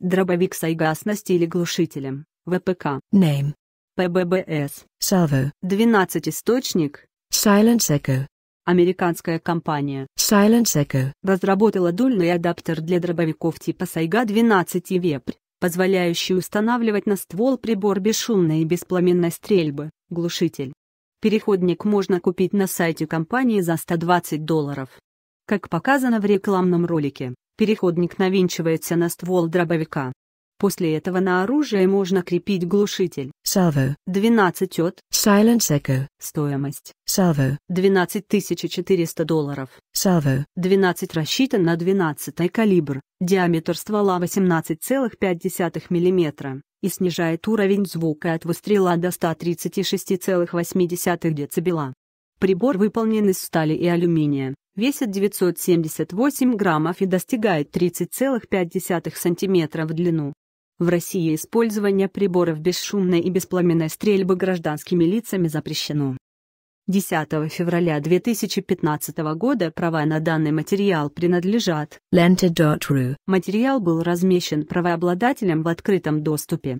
Дробовик Сайга оснастили глушителем, ВПК. Name. ПББС. Salvo. 12 источник. Silence Echo. Американская компания Silence Echo разработала дульный адаптер для дробовиков типа Сайга 12 и Вепрь, позволяющий устанавливать на ствол прибор бесшумной и беспламенной стрельбы, глушитель. Переходник можно купить на сайте компании за 120 долларов. Как показано в рекламном ролике, Переходник навинчивается на ствол дробовика. После этого на оружие можно крепить глушитель. Salvo. 12 от. Silence Echo. Стоимость. Salvo. 12400 долларов. Salvo. 12 рассчитан на 12 калибр. Диаметр ствола 18,5 мм и снижает уровень звука от выстрела до 136,8 дБ. Прибор выполнен из стали и алюминия, весит 978 граммов и достигает 30,5 см в длину. В России использование приборов бесшумной и беспламенной стрельбы гражданскими лицами запрещено. 10 февраля 2015 года права на данный материал принадлежат Lenta.ru. Материал был размещен правообладателем в открытом доступе.